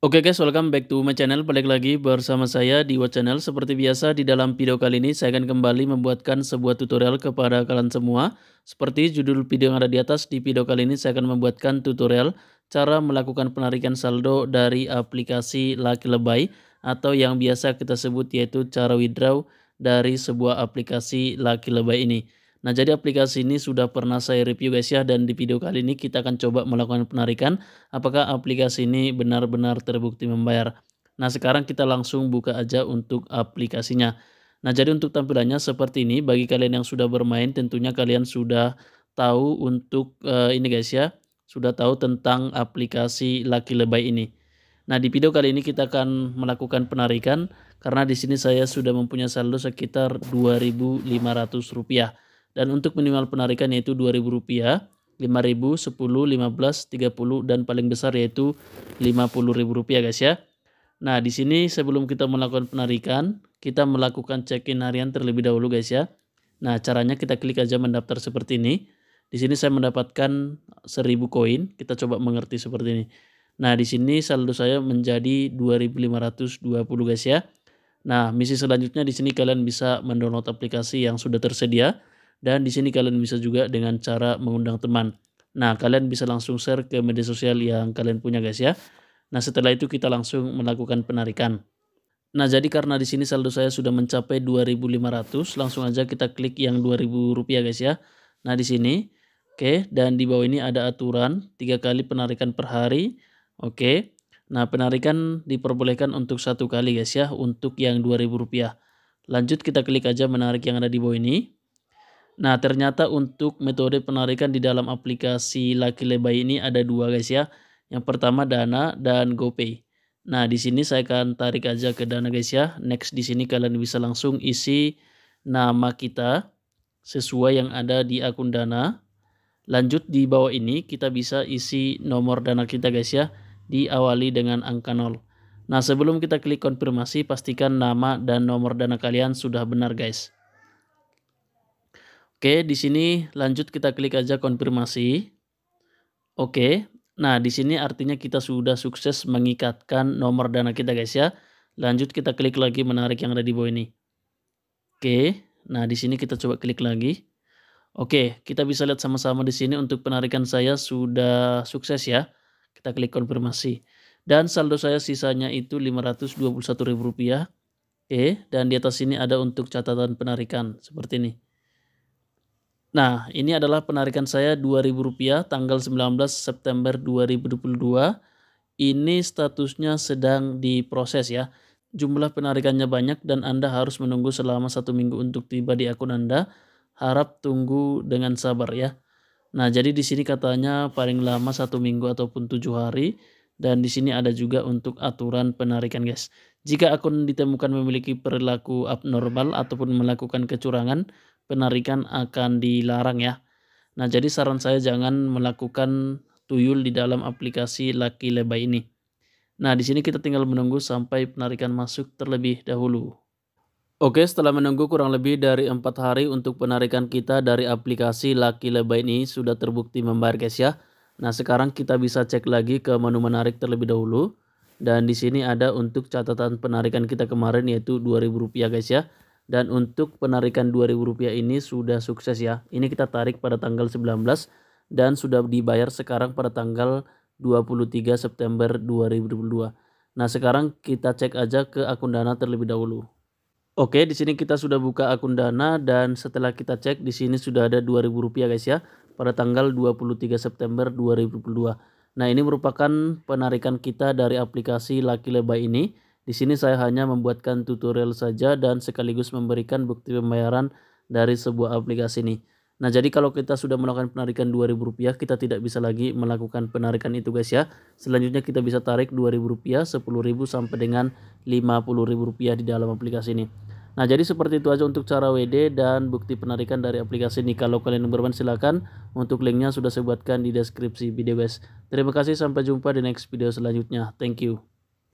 Oke guys, welcome back to my channel. Balik lagi bersama saya di What Channel. Seperti biasa di dalam video kali ini saya akan kembali membuatkan sebuah tutorial kepada kalian semua. Seperti judul video yang ada di atas, di video kali ini saya akan membuatkan tutorial cara melakukan penarikan saldo dari aplikasi Lucky Lebay atau yang biasa kita sebut yaitu cara withdraw dari sebuah aplikasi Lucky Lebay ini. Nah, jadi aplikasi ini sudah pernah saya review guys ya dan di video kali ini kita akan coba melakukan penarikan apakah aplikasi ini benar-benar terbukti membayar. Nah, sekarang kita langsung buka aja untuk aplikasinya. Nah, jadi untuk tampilannya seperti ini bagi kalian yang sudah bermain tentunya kalian sudah tahu untuk uh, ini guys ya, sudah tahu tentang aplikasi Laki Lebay ini. Nah, di video kali ini kita akan melakukan penarikan karena di sini saya sudah mempunyai saldo sekitar 2.500 rupiah. Dan untuk minimal penarikan yaitu Rp2.000, Rp5.000, Rp10, Rp15, Rp30 dan paling besar yaitu Rp50.000 guys ya. Nah, di sini sebelum kita melakukan penarikan, kita melakukan check-in harian terlebih dahulu guys ya. Nah, caranya kita klik aja mendaftar seperti ini. Di sini saya mendapatkan 1000 koin. Kita coba mengerti seperti ini. Nah, di sini saldo saya menjadi 2520 guys ya. Nah, misi selanjutnya di sini kalian bisa mendownload aplikasi yang sudah tersedia dan di sini kalian bisa juga dengan cara mengundang teman. Nah, kalian bisa langsung share ke media sosial yang kalian punya guys ya. Nah, setelah itu kita langsung melakukan penarikan. Nah, jadi karena di sini saldo saya sudah mencapai 2.500, langsung aja kita klik yang 2.000 rupiah guys ya. Nah, di sini. Oke, dan di bawah ini ada aturan, tiga kali penarikan per hari. Oke, nah penarikan diperbolehkan untuk satu kali guys ya, untuk yang 2.000 rupiah. Lanjut kita klik aja menarik yang ada di bawah ini. Nah, ternyata untuk metode penarikan di dalam aplikasi Lucky Lebay ini ada dua guys ya. Yang pertama Dana dan GoPay. Nah, di sini saya akan tarik aja ke Dana guys ya. Next di sini kalian bisa langsung isi nama kita sesuai yang ada di akun Dana. Lanjut di bawah ini kita bisa isi nomor Dana kita guys ya. Diawali dengan angka 0. Nah, sebelum kita klik konfirmasi pastikan nama dan nomor Dana kalian sudah benar guys. Oke, di sini lanjut kita klik aja konfirmasi. Oke, nah di sini artinya kita sudah sukses mengikatkan nomor dana kita guys ya. Lanjut kita klik lagi menarik yang ada di bawah ini. Oke, nah di sini kita coba klik lagi. Oke, kita bisa lihat sama-sama di sini untuk penarikan saya sudah sukses ya. Kita klik konfirmasi. Dan saldo saya sisanya itu Rp521.000. Oke, dan di atas sini ada untuk catatan penarikan seperti ini. Nah, ini adalah penarikan saya Rp2.000 tanggal 19 September 2022. Ini statusnya sedang diproses ya. Jumlah penarikannya banyak dan Anda harus menunggu selama satu minggu untuk tiba di akun Anda. Harap tunggu dengan sabar ya. Nah, jadi di sini katanya paling lama satu minggu ataupun tujuh hari. Dan di sini ada juga untuk aturan penarikan guys. Jika akun ditemukan memiliki perilaku abnormal ataupun melakukan kecurangan, penarikan akan dilarang ya. Nah, jadi saran saya jangan melakukan tuyul di dalam aplikasi Lucky lebay ini. Nah, di sini kita tinggal menunggu sampai penarikan masuk terlebih dahulu. Oke, setelah menunggu kurang lebih dari empat hari untuk penarikan kita dari aplikasi Lucky lebay ini sudah terbukti membayar guys ya. Nah, sekarang kita bisa cek lagi ke menu menarik terlebih dahulu. Dan di sini ada untuk catatan penarikan kita kemarin yaitu Rp2.000 guys ya dan untuk penarikan Rp2.000 ini sudah sukses ya. Ini kita tarik pada tanggal 19 dan sudah dibayar sekarang pada tanggal 23 September 2022. Nah, sekarang kita cek aja ke akun Dana terlebih dahulu. Oke, di sini kita sudah buka akun Dana dan setelah kita cek di sini sudah ada Rp2.000 guys ya pada tanggal 23 September 2022. Nah, ini merupakan penarikan kita dari aplikasi Lucky Lebay ini di sini saya hanya membuatkan tutorial saja dan sekaligus memberikan bukti pembayaran dari sebuah aplikasi ini. Nah, jadi kalau kita sudah melakukan penarikan Rp2.000, kita tidak bisa lagi melakukan penarikan itu guys ya. Selanjutnya kita bisa tarik Rp2.000, Rp10.000 sampai dengan Rp50.000 di dalam aplikasi ini. Nah, jadi seperti itu aja untuk cara WD dan bukti penarikan dari aplikasi ini. Kalau kalian berman silakan untuk linknya sudah saya buatkan di deskripsi video guys. Terima kasih sampai jumpa di next video selanjutnya. Thank you.